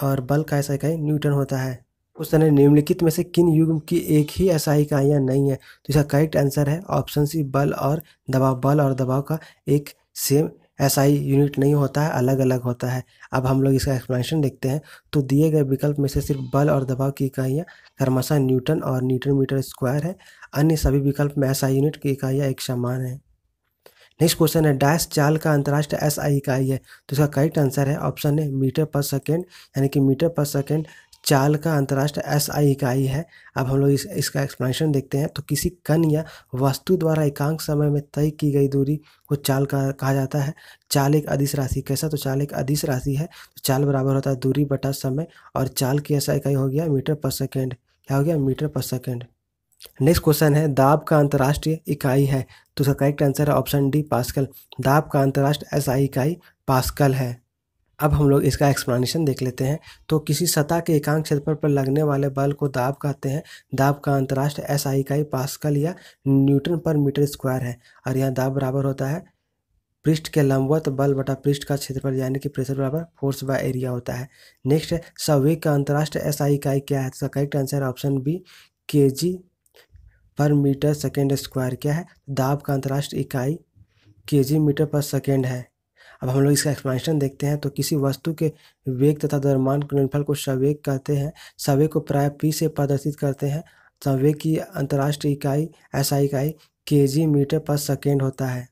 और बल का ऐसा इकाई न्यूटन होता है क्वेश्चन है निम्नलिखित में से किन युग्म की एक ही ऐसा इकाइयाँ नहीं है तो इसका करेक्ट आंसर है ऑप्शन सी बल और दबाव बल और दबाव का एक सेम ही यूनिट नहीं होता है अलग अलग होता है अब हम लोग इसका एक्सप्लेनेशन देखते हैं तो दिए गए विकल्प में से सिर्फ बल और दबाव की इकाइयाँ कर्मशा न्यूटन और न्यूटन मीटर स्क्वायर है अन्य सभी विकल्प में ऐसा यूनिट की इकाइयाँ एक समान है नेक्स्ट क्वेश्चन है डैश चाल का अंतर्राष्ट्रीय एस आई इकाई है तो इसका करेक्ट आंसर है ऑप्शन है मीटर पर सेकेंड यानी कि मीटर पर सेकेंड चाल का अंतर्राष्ट्रीय एस आई इकाई है अब हम लोग इस, इसका एक्सप्लेनेशन देखते हैं तो किसी कण या वस्तु द्वारा एकांक समय में तय की गई दूरी को चाल का कहा जाता है चाल एक अधिस राशि कैसा तो चाल एक अधिस राशि है तो चाल बराबर होता है दूरी बटा समय और चाल की ऐसा इकाई हो गया मीटर पर सेकेंड क्या हो गया मीटर पर सेकेंड नेक्स्ट क्वेश्चन है दाब का अंतर्राष्ट्रीय इकाई है तो उसका करेक्ट आंसर है ऑप्शन डी पास्कल दाब का अंतर्राष्ट्रीय आई इकाई पास्कल है अब हम लोग इसका एक्सप्लेनेशन देख लेते हैं तो किसी सतह के एकांक क्षेत्रफल पर लगने वाले बल को दाब कहते हैं दाब का अंतर्राष्ट्रीय एसआई इकाई पासकल या न्यूटन पर मीटर स्क्वायर है और यहाँ दाब बराबर होता है पृष्ठ के लंबवत बल बटा पृष्ठ का क्षेत्रफल यानी कि प्रेशर बराबर फोर्स बाय एरिया होता है नेक्स्ट है का अंतर्राष्ट्रीय एसआई इकाई क्या है इसका correct answer option B K जी पर मीटर सेकेंड स्क्वायर क्या है दाब का अंतर्राष्ट्रीय इकाई के जी मीटर पर सेकेंड है अब हम लोग इसका एक्सप्लेनेशन देखते हैं तो किसी वस्तु के वेग तथा द्रव्यमान गुणनफल को सवेग कहते हैं सवेग को प्राय पी से प्रदर्शित करते हैं सवेग की अंतर्राष्ट्रीय इकाई ऐसा इकाई के जी मीटर पर सेकेंड होता है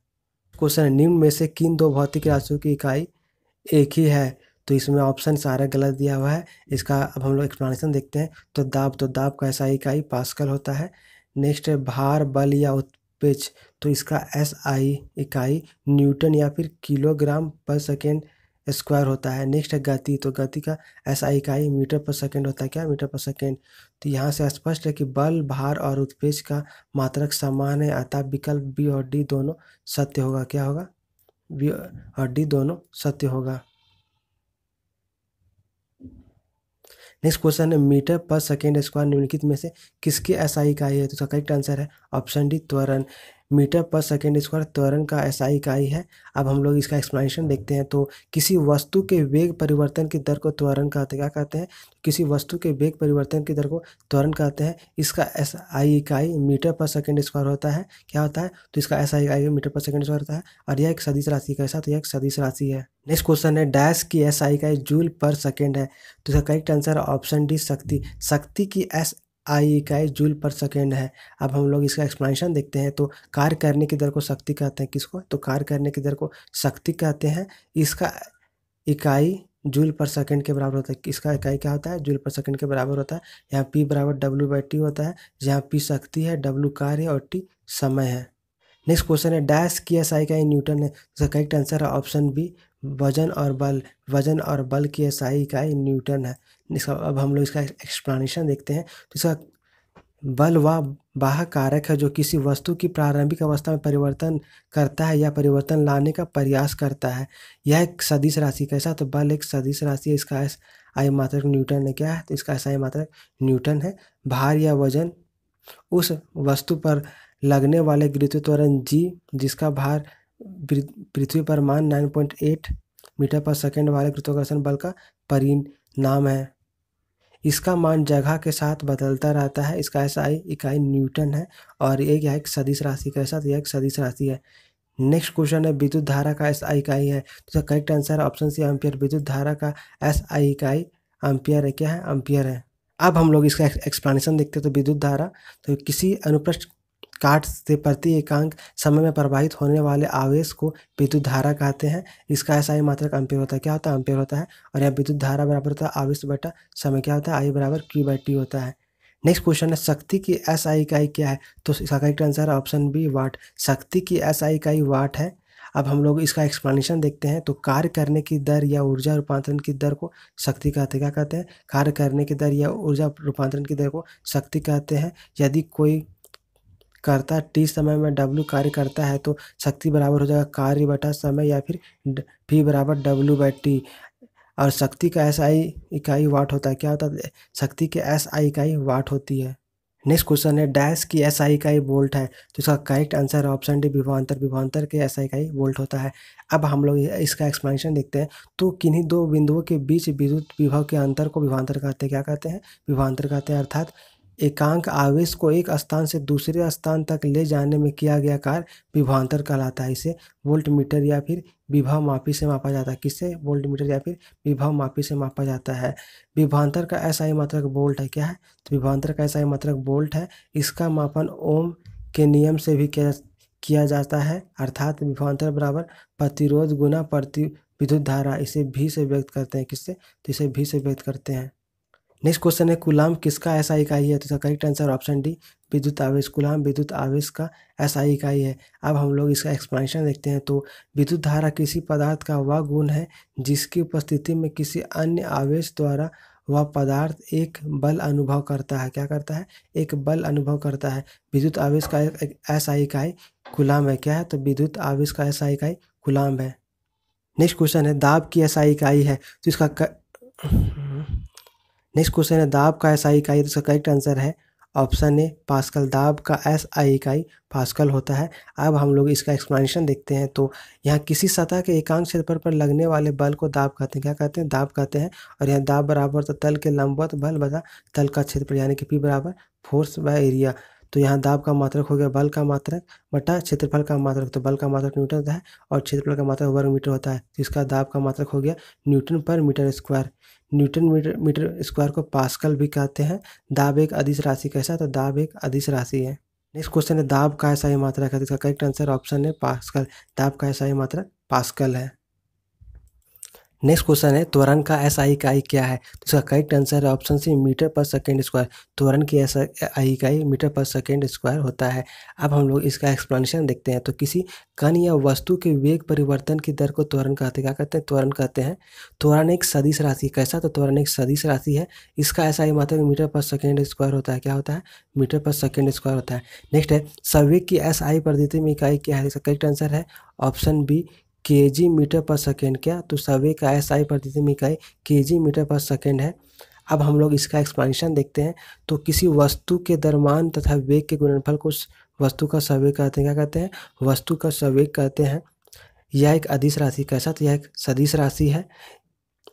क्वेश्चन निम्न में से किन दो भौतिक राशियों की इकाई एक ही है तो इसमें ऑप्शन सारा गलत दिया हुआ है इसका अब हम लोग एक्सप्लेनेशन देखते हैं तो दाब तो दाब का ऐसा इकाई पास्कल होता है नेक्स्ट है भार बल या उत, पिच तो इसका एस आई इकाई न्यूटन या फिर किलोग्राम पर सेकेंड स्क्वायर होता है नेक्स्ट है गति तो गति का एस आई इकाई मीटर पर सेकेंड होता है क्या मीटर पर सेकेंड तो यहाँ से स्पष्ट है कि बल भार और उत्पेज का मात्रक समान है अतः विकल्प बी और डी दोनों सत्य होगा क्या होगा बी और डी दोनों सत्य होगा नेक्स्ट क्वेश्चन है मीटर पर सेकेंड स्क्वायर निम्नलिखित में से किसकी एसआई का है तो इसका करेक्ट आंसर है ऑप्शन डी त्वरण मीटर पर सेकेंड स्क्वायर त्वरण का ऐसा इकाई है अब हम लोग इसका एक्सप्लेनेशन देखते हैं तो किसी वस्तु के वेग परिवर्तन की दर को त्वरण कहते क्या कहते हैं किसी वस्तु के वेग परिवर्तन की दर को त्वरण कहते हैं इसका एस आई इकाई मीटर पर सेकेंड स्क्वायर होता है क्या होता है तो इसका एस आई इकाई मीटर पर सेकेंड स्क्वायर होता है और यह एक सदिश राशि का ऐसा तो यह एक सदिश राशि है नेक्स्ट क्वेश्चन है डैश की एस आई इकाई जूल पर सेकेंड है तो इसका करेक्ट आंसर ऑप्शन डी शक्ति शक्ति की एस आई इकाई जूल पर सेकेंड है अब हम लोग इसका एक्सप्लेनेशन देखते हैं तो कार्य करने की दर को शक्ति कहते हैं किसको तो कार्य करने की दर को शक्ति कहते हैं इसका इकाई जूल पर सेकेंड के बराबर होता है इसका इकाई क्या होता है जूल पर सेकेंड के बराबर होता है यहाँ पी बराबर डब्ल्यू बाई टी होता है जहाँ पी शक्ति है डब्ल्यू कार्य और टी समय है नेक्स्ट क्वेश्चन है डैश की एस आई इकाई न्यूटन है इसका करेक्ट आंसर है ऑप्शन बी वजन और बल वजन और बल की एस आई इकाई न्यूटन है इसका अब हम लोग इसका एक्सप्लानेशन देखते हैं तो इसका बल व बाह कारक है जो किसी वस्तु की प्रारंभिक अवस्था में परिवर्तन करता है या परिवर्तन लाने का प्रयास करता है यह एक सदिश राशि कैसा तो बल एक सदिश राशि है इसका एस आई मात्रक न्यूटन है क्या है तो इसका एस आई मात्रक न्यूटन है भार या वजन उस वस्तु पर लगने वाले गुरुत्व त्वरण जी जिसका भार पृथ्वी पर मान नाइन पॉइंट एट मीटर पर सेकेंड वाले गुरुत्वाकर्षण बल का परिणाम है इसका मान जगह के साथ बदलता रहता है इसका ऐसा आई इकाई न्यूटन है और ये क्या एक सदिश राशि के साथ यह एक सदिश राशि है नेक्स्ट क्वेश्चन है विद्युत धारा का एस आई इकाई है तो correct answer option C ampere विद्युत धारा का एस आई इकाई एम्पियर है क्या है एम्पियर है अब हम लोग इसका एक्सप्लेनेशन देखते हैं तो विद्युत धारा तो किसी अनुप्रस्थ काट से प्रति एकांक समय में प्रवाहित होने वाले आवेश को विद्युत धारा कहते हैं इसका ऐसा ही मात्रक अंपेयर होता है क्या होता है अंपेयर होता है और यह विद्युत धारा बराबर होता है आवेश बटा समय क्या होता है आई बराबर क्यू बाई टी होता है नेक्स्ट क्वेश्चन है शक्ति की एस आई इकाई क्या है तो इसका करेक्ट आंसर है ऑप्शन बी वाट शक्ति की एस आई इकाई वाट है अब हम लोग इसका एक्सप्लेनेशन देखते हैं तो कार्य करने की दर या ऊर्जा रूपांतरण की दर को शक्ति कहते क्या कहते हैं कार्य करने की दर या ऊर्जा रूपांतरण की दर को शक्ति कहते हैं यदि कोई करता टी समय में डब्लू कार्य करता है तो शक्ति बराबर हो जाएगा कार्य बटा समय या फिर फी बराबर डब्लू बाई टी और शक्ति का एस आई इकाई वाट होता है क्या होता है शक्ति के एस आई इकाई वाट होती है नेक्स्ट क्वेश्चन है डैश की एस आई इकाई वोल्ट है तो इसका करेक्ट आंसर ऑप्शन डी विभांतर विभांतर के एस आई इकाई वोल्ट होता है अब हम लोग इसका एक्सप्लेनेशन देखते हैं तो किन्हीं दो बिंदुओं के बीच विद्युत विभव के अंतर को विभांतर कहते हैं क्या कहते हैं विभांतर कहते हैं अर्थात एकांक आवेश को एक स्थान से दूसरे स्थान तक ले जाने में किया गया कार्य विभांतर कहलाता है इसे वोल्ट मीटर या फिर विभव मापी से मापा जाता है किससे वोल्ट मीटर या फिर विभव मापी से मापा जाता है विभांतर का ऐसा ही मात्रक बोल्ट है क्या है तो विभांतर का ऐसा ही मात्रक बोल्ट है इसका मापन ओम के नियम से भी किया किया जाता है अर्थात विभांतर बराबर प्रतिरोध गुना प्रति विद्युत धारा इसे भी से व्यक्त करते हैं किससे तो इसे भी से व्यक्त करते हैं नेक्स्ट क्वेश्चन है कुलाम किसका ऐसा इकाई है तो इसका करेक्ट आंसर ऑप्शन डी विद्युत आवेश कुलाम विद्युत आवेश का ऐसा इकाई है अब हम लोग इसका एक्सप्लेनेशन देखते हैं तो विद्युत धारा किसी पदार्थ का वह गुण है जिसकी उपस्थिति में किसी अन्य आवेश द्वारा वह पदार्थ एक बल अनुभव करता है क्या करता है एक बल अनुभव करता है विद्युत आवेश का ऐसा इकाई गुलाम है क्या है तो विद्युत आवेश का ऐसा इकाई गुलाम है नेक्स्ट क्वेश्चन है दाब की ऐसा इकाई है तो इसका नेक्स्ट क्वेश्चन है दाब का ऐसा इकाई तो इसका करेक्ट आंसर है ऑप्शन ए पास्कल दाब का एस आई इकाई पास्कल होता है अब हम लोग इसका एक्सप्लेनेशन देखते हैं तो यहाँ किसी सतह के एकांक क्षेत्र पर लगने वाले बल को दाब कहते हैं क्या कहते हैं दाब कहते हैं और यहाँ दाब बराबर तो तल के लंबवत बल बता तल का क्षेत्र यानी कि पी बराबर फोर्स बाय एरिया तो यहाँ दाब का मात्रक हो गया बल का मात्रक बटा क्षेत्रफल का मात्रक तो बल का मात्रक न्यूटन होता है और क्षेत्रफल का मात्रक वर्ग मीटर होता है तो इसका दाब का मात्रक हो गया न्यूटन पर metre square newton metre metre square को पास्कल भी कहते हैं दाब एक अधिस राशि कैसा तो दाब एक अधिस राशि है नेक्स्ट क्वेश्चन है दाब का ऐसा ही मात्रक है तो इसका करेक्ट आंसर ऑप्शन है पास्कल दाब का ऐसा ही मात्रक पास्कल है नेक्स्ट क्वेश्चन है त्वरण का एस आई इकाई क्या है तो इसका करेक्ट आंसर है ऑप्शन सी मीटर पर सेकेंड स्क्वायर त्वरण की एस आई इकाई मीटर पर सेकेंड स्क्वायर होता है अब हम लोग इसका एक्सप्लेनेशन देखते हैं तो किसी कण या वस्तु के वेग परिवर्तन की दर को त्वरण कहते क्या कहते हैं त्वरण कहते हैं त्वरण एक सदिश राशि कैसा तो त्वरण एक सदिश राशि है इसका एस आई मात्र मीटर पर सेकेंड स्क्वायर होता है क्या होता है मीटर पर सेकेंड स्क्वायर होता है नेक्स्ट है संवेग की एस आई प्रदीति में इकाई क्या है इसका करेक्ट आंसर है option B K G metre पर सेकेंड क्या तो सर्वे का एस आई प्रतिदिन इकाई के जी मीटर पर सेकेंड है अब हम लोग इसका एक्सपांशन देखते हैं तो किसी वस्तु के दरमान तथा वेग के गुणनफल को वस्तु का सवेग कहते हैं क्या कहते हैं वस्तु का सवेग कहते हैं यह एक अधिस राशि कैसा तो यह एक सदिश राशि है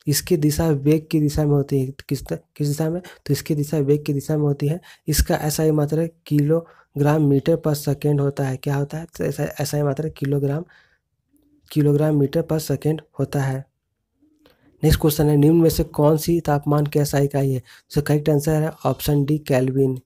इसकी दिशा वेग की दिशा में होती है किस किस दिशा में तो इसकी दिशा वेग की दिशा में होती है इसका ऐसा ही मात्रा किलोग्राम मीटर पर सेकेंड होता है क्या होता है तो ऐसा ऐसा ही मात्रा किलोग्राम किलोग्राम मीटर पर सेकेंड होता है नेक्स्ट क्वेश्चन है निम्न में से कौन सी तापमान कैसा इकाई है सो करेक्ट आंसर है ऑप्शन डी कैलविन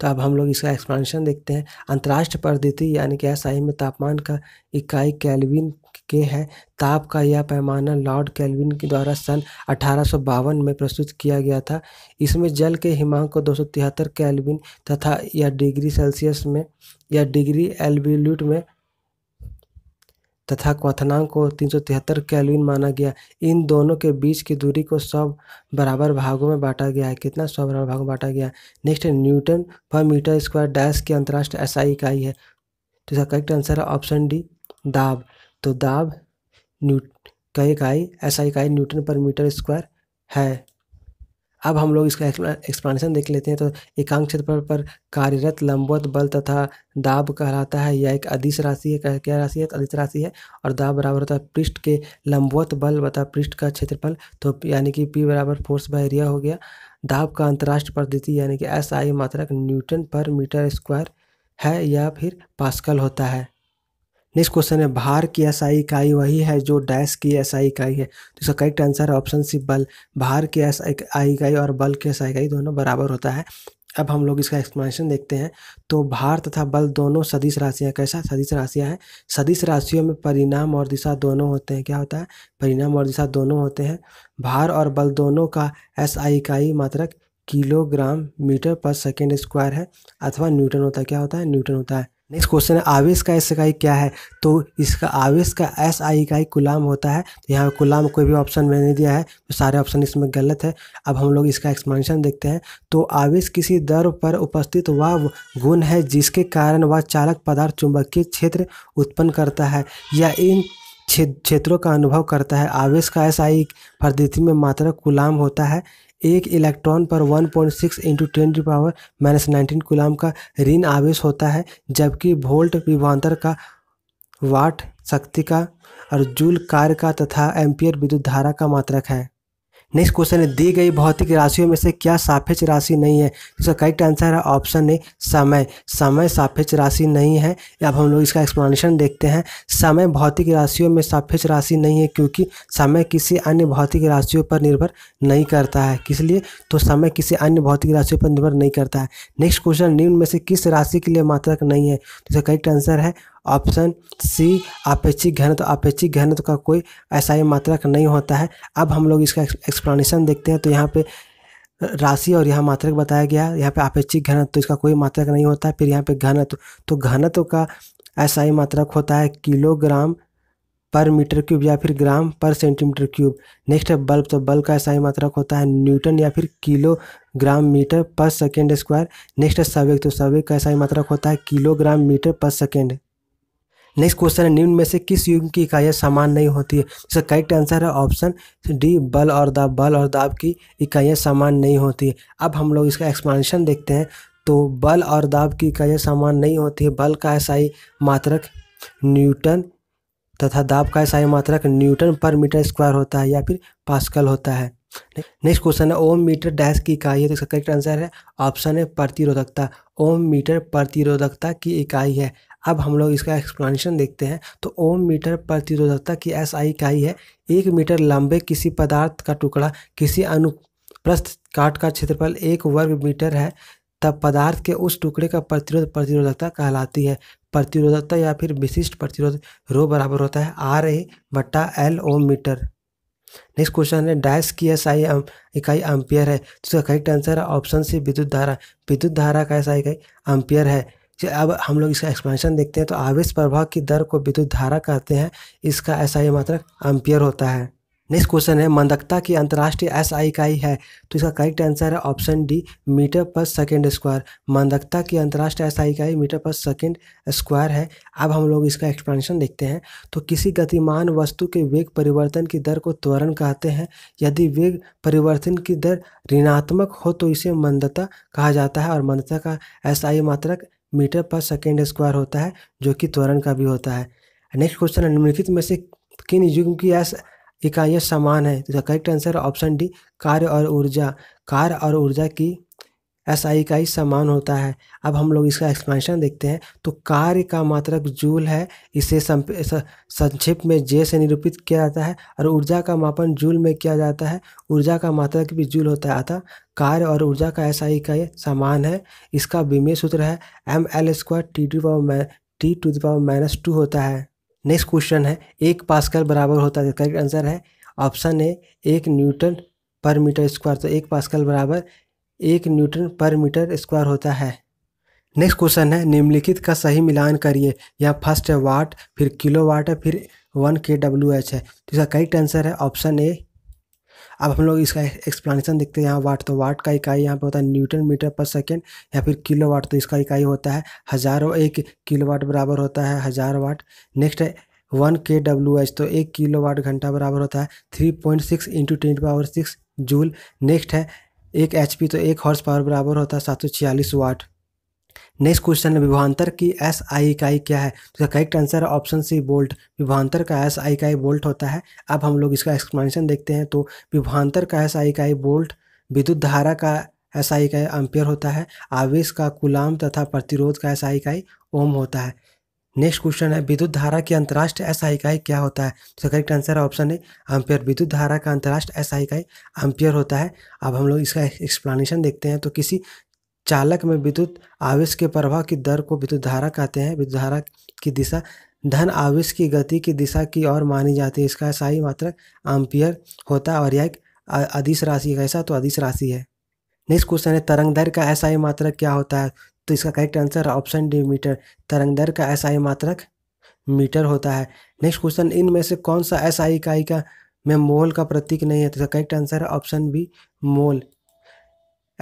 तो अब हम लोग इसका एक्सप्लेनेशन देखते हैं अंतर्राष्ट्रीय पद्धति यानी कि एसआई में तापमान का इकाई कैलविन के है ताप का यह पैमाना लॉर्ड कैलविन के द्वारा सन अठारह में प्रस्तुत किया गया था इसमें जल के हिमांक को दो सौ कैलविन तथा या डिग्री सेल्सियस में या डिग्री एलविल्यूट में तथा क्वथनांक को तीन सौ तिहत्तर कैलविन माना गया इन दोनों के बीच की दूरी को सौ बराबर भागों में बांटा गया है कितना सौ बराबर भागों में बांटा गया है नेक्स्ट न्यूटन पर मीटर स्क्वायर डैश की अंतर्राष्ट्रीय ऐसा इकाई है तो इसका करेक्ट आंसर है ऑप्शन डी दाब तो दाब न्यू का इकाई ऐसा इकाई न्यूटन पर मीटर स्क्वायर है अब हम लोग इसका एक्सप्लेनेशन देख लेते हैं तो एकांक क्षेत्रफल पर कार्यरत लंबवत बल तथा दाब कहलाता है यह एक अधिस राशि है क्या राशि है अधिस राशि है और दाब बराबर होता है पृष्ठ के लंबवत बल बता पृष्ठ का क्षेत्रफल तो यानी कि पी बराबर फोर्स बाय एरिया हो गया दाब का अंतर्राष्ट्रीय पद्धति यानी कि एस आई मात्रक न्यूटन पर मीटर स्क्वायर है या फिर पास्कल होता है नेक्स्ट क्वेश्चन है भार की एसआई इकाई वही है जो डैश की एसआई इकाई है तो इसका करेक्ट आंसर है ऑप्शन सी बल भार की एसआई इकाई और बल की एसआई इकाई दोनों बराबर होता है अब हम लोग इसका एक्सप्लेनेशन देखते हैं तो भार तथा बल दोनों सदिश राशियाँ कैसा सदिश राशियाँ हैं सदिश राशियों में परिणाम और दिशा दोनों होते हैं क्या होता है परिणाम और दिशा दोनों होते हैं भार और बल दोनों का एस आई इकाई मात्रक किलोग्राम मीटर पर सेकेंड स्क्वायर है अथवा न्यूटन होता है क्या होता है न्यूटन होता है नेक्स्ट क्वेश्चन है आवेश का एस इकाई क्या है तो इसका आवेश का एस आई इकाई गुलाम होता है तो यहाँ गुलाम कोई भी ऑप्शन मैंने दिया है तो सारे ऑप्शन इसमें गलत है अब हम लोग इसका एक्सप्लेनेशन देखते हैं तो आवेश किसी दर पर उपस्थित वह गुण है जिसके कारण वह चालक पदार्थ चुंबकीय क्षेत्र उत्पन्न करता है या इन क्षेत्रों का अनुभव करता है आवेश का एस आई में मात्रा गुलाम होता है एक इलेक्ट्रॉन पर 1.6 point six into ten power minus nineteen coulomb का ऋण आवेश होता है जबकि वोल्ट विभांतर का वाट शक्ति का और जूल कार्य का तथा एम्पियर विद्युत धारा का मात्रक है नेक्स्ट क्वेश्चन है दी गई भौतिक राशियों में से क्या सापेक्ष राशि नहीं है इसका करेक्ट आंसर है ऑप्शन ए समय समय सापेक्ष राशि नहीं है अब हम लोग इसका एक्सप्लेनेशन देखते हैं समय भौतिक राशियों में सापेक्ष राशि नहीं है क्योंकि समय किसी अन्य भौतिक राशियों पर निर्भर नहीं करता है किस लिए तो समय किसी अन्य भौतिक राशियों पर निर्भर नहीं करता है नेक्स्ट क्वेश्चन निम्न में से किस राशि के लिए मात्रक नहीं है तो इसका करेक्ट आंसर है ऑप्शन सी आपेक्षिक घनत्व तो आपेक्षिक घनत्व तो का कोई ऐसा ही मात्रक नहीं होता है अब हम लोग इसका एक्सप्लेनेशन देखते हैं तो यहाँ पे राशि और यहाँ मात्रक बताया गया है यहाँ पे आपेक्षिक घनत्व तो इसका कोई मात्रक नहीं होता है फिर यहाँ पे घनत्व तो, तो घनत्व का ऐसा ही मात्रक होता है किलोग्राम पर मीटर क्यूब या फिर ग्राम पर सेंटीमीटर क्यूब नेक्स्ट है बल्ब तो बल्ब का ऐसा ही मात्रक होता है न्यूटन या फिर किलो ग्राम मीटर पर सेकेंड स्क्वायर नेक्स्ट है सवेग तो सवेग का ऐसा ही मात्रक होता है किलोग्राम मीटर पर सेकेंड नेक्स्ट क्वेश्चन है निम्न में से किस युग की इकाइयाँ समान नहीं होती है इसका करेक्ट आंसर है ऑप्शन डी बल और दाब बल और दाब की इकाइयाँ समान नहीं होती है अब हम लोग इसका एक्सप्लेनेशन देखते हैं तो बल और दाब की इकाइयाँ समान नहीं होती है बल का ऐसाई मात्रक न्यूटन तथा दाब का ही मात्रक न्यूटन पर मीटर स्क्वायर होता है या फिर पास्कल होता है नेक्स्ट क्वेश्चन है ओम मीटर डैश की इकाई है तो इसका करेक्ट आंसर है ऑप्शन है प्रतिरोधकता ओम मीटर प्रतिरोधकता की इकाई है अब हम लोग इसका एक्सप्लेनेशन देखते हैं तो ओम मीटर प्रतिरोधकता की एस आई इकाई है एक मीटर लंबे किसी पदार्थ का टुकड़ा किसी अनुप्रस्थ काट का क्षेत्रफल एक वर्ग मीटर है तब पदार्थ के उस टुकड़े का प्रतिरोध प्रतिरोधकता कहलाती है प्रतिरोधकता या फिर विशिष्ट प्रतिरोध रो बराबर होता है आर ए बट्टा L ohm metre next question है डैश की एस आई इकाई एम्पियर है तो इसका करेक्ट आंसर है ऑप्शन सी विद्युत धारा विद्युत धारा का एस आई इकाई एम्पियर है अब हम लोग इसका एक्सपेंशन देखते हैं तो आवेश प्रभाव की दर को विद्युत धारा कहते हैं इसका ऐसा ही मात्रक अम्पियर होता है नेक्स्ट क्वेश्चन है मंदकता की अंतर्राष्ट्रीय एस आई इकाई है तो इसका करेक्ट आंसर है ऑप्शन डी मीटर पर सेकेंड स्क्वायर मंदकता की अंतर्राष्ट्रीय एस आई इकाई मीटर पर सेकेंड स्क्वायर है अब हम लोग इसका एक्सप्लेनेशन देखते हैं तो किसी गतिमान वस्तु के वेग परिवर्तन की दर को त्वरण कहते हैं यदि वेग परिवर्तन की दर ऋणात्मक हो तो इसे मंदता कहा जाता है और मंदता का एस आई मात्रक मीटर पर सेकेंड स्क्वायर होता है जो कि त्वरण का भी होता है नेक्स्ट क्वेश्चन निम्नलिखित में से किन युग की इकाइयाँ समान है तो करेक्ट आंसर ऑप्शन डी कार्य और ऊर्जा कार्य और ऊर्जा की एसआई का ही समान होता है अब हम लोग इसका एक्सपेंशन देखते हैं तो कार्य का मात्रक जूल है इसे संक्षिप्त में जे से निरूपित किया जाता है और ऊर्जा का मापन जूल में किया जाता है ऊर्जा का मात्रक भी जूल होता है अतः कार्य और ऊर्जा का ऐसा ही का समान है इसका बीमे सूत्र है M L square T two power T two the power minus two होता है नेक्स्ट क्वेश्चन है एक पास्कल बराबर होता है करेक्ट आंसर है ऑप्शन ए एक न्यूटन पर मीटर स्क्वायर तो एक पास्कल बराबर एक न्यूटन पर मीटर स्क्वायर होता है नेक्स्ट क्वेश्चन है निम्नलिखित का सही मिलान करिए यहाँ फर्स्ट है वाट फिर किलो वाट है फिर वन के डब्ल्यू एच है तो इसका कई आंसर है ऑप्शन ए अब हम लोग इसका एक्सप्लेनेशन देखते हैं यहाँ वाट तो वाट का इकाई यहाँ पे होता है न्यूटन मीटर पर सेकेंड या फिर किलो वाट तो इसका इकाई होता है हजारों एक किलो वाट बराबर होता है हज़ार वाट नेक्स्ट है वन के डब्ल्यू एच तो एक किलो वाट घंटा बराबर होता है three point six into ten power six joule next है एक एच तो एक हॉर्स पावर बराबर होता है सात सौ छियालीस वाट नेक्स्ट क्वेश्चन है विभांतर की एस आई इकाई क्या है तो इसका करेक्ट आंसर है ऑप्शन सी बोल्ट विभांतर का एस आई इकाई बोल्ट होता है अब हम लोग इसका एक्सप्लेनेशन देखते हैं तो विभांतर का एस आई इकाई बोल्ट विद्युत धारा का एस आई इकाई एम्पियर होता है आवेश का कुलाम तथा प्रतिरोध का एस आई इकाई ओम होता है नेक्स्ट क्वेश्चन है विद्युत धारा की अंतर्राष्ट्रीय ऐसा इकाई क्या होता है तो करेक्ट आंसर ऑप्शन है एम्पियर विद्युत धारा का अंतर्राष्ट्रीय ऐसा इकाई एम्पियर होता है अब हम लोग इसका एक्सप्लेनेशन देखते हैं तो किसी चालक में विद्युत आवेश के प्रभाव की दर को विद्युत धारा कहते हैं विद्युत धारा की दिशा धन आवेश की गति की दिशा की ओर मानी जाती है इसका ही मात्र एम्पियर होता है और यह एक अधिस राशि कैसा तो अधिस राशि है नेक्स्ट क्वेश्चन है तरंग दर का ऐसा ही मात्रक क्या होता है तो इसका correct answer option D metre तरंगदर का एस आई मात्रक मीटर होता है नेक्स्ट क्वेश्चन इनमें से कौन सा एस आई इकाई का में मोल का प्रतीक नहीं है तो इसका करेक्ट आंसर है option B mole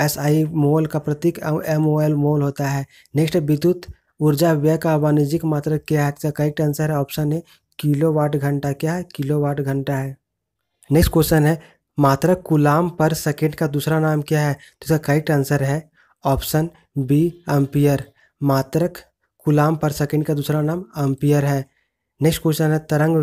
S I mole का प्रतीक एम ओ एल मोल होता है नेक्स्ट विद्युत ऊर्जा व्यय का वाणिज्यिक मात्रक क्या है इसका करेक्ट आंसर है ऑप्शन ए किलो वाट घंटा क्या है किलो वाट घंटा है नेक्स्ट क्वेश्चन है मात्रक कुलाम पर सेकेंड का दूसरा नाम क्या है तो इसका करेक्ट आंसर है ऑप्शन बी एम्पियर मात्रक गुलाम पर सेकेंड का दूसरा नाम एम्पियर है नेक्स्ट क्वेश्चन है तरंग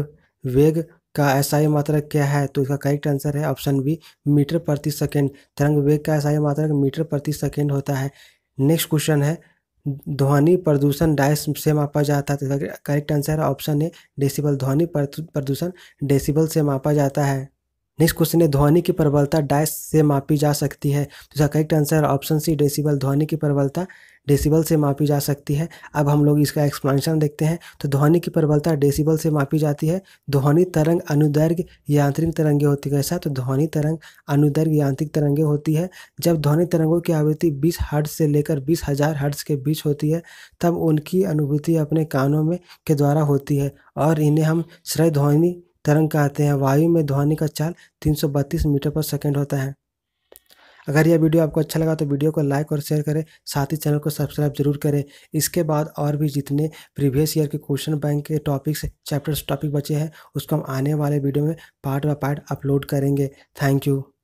वेग का एसआई मात्रक क्या है तो इसका करेक्ट आंसर है ऑप्शन बी मीटर प्रति सेकेंड तरंग वेग का एसआई मात्रक मीटर प्रति सेकेंड होता है नेक्स्ट क्वेश्चन है ध्वनि प्रदूषण डाइस से मापा जाता है तो इसका करेक्ट आंसर है ऑप्शन ए डेसिबल ध्वनि प्रदूषण डेसिबल से मापा जाता है नेक्स्ट क्वेश्चन है ध्वनि की प्रबलता डैश से मापी जा सकती है तो इसका correct answer option C decibel ध्वनि की प्रबलता डेसिबल से मापी जा सकती है अब हम लोग इसका एक्सप्लेनेशन देखते हैं तो ध्वनि की प्रबलता डेसिबल से मापी जाती है ध्वनि तरंग अनुदैर्घ्य यांत्रिक तरंगे होती है ऐसा तो ध्वनि तरंग अनुदैर्घ्य यांत्रिक तरंगे होती है जब ध्वनि तरंगों की आवृत्ति 20 हर्ट से लेकर बीस हज़ार हर्ट्स के बीच होती है तब उनकी अनुभूति अपने कानों में के द्वारा होती है और इन्हें हम श्रय ध्वनि तरंग कहते हैं वायु में ध्वनि का चाल 332 मीटर पर सेकेंड होता है अगर यह वीडियो आपको अच्छा लगा तो वीडियो को लाइक और शेयर करें साथ ही चैनल को सब्सक्राइब जरूर करें इसके बाद और भी जितने प्रीवियस ईयर के क्वेश्चन बैंक के टॉपिक्स चैप्टर्स टॉपिक बचे हैं उसको हम आने वाले वीडियो में पार्ट बाय पार्ट अपलोड करेंगे थैंक यू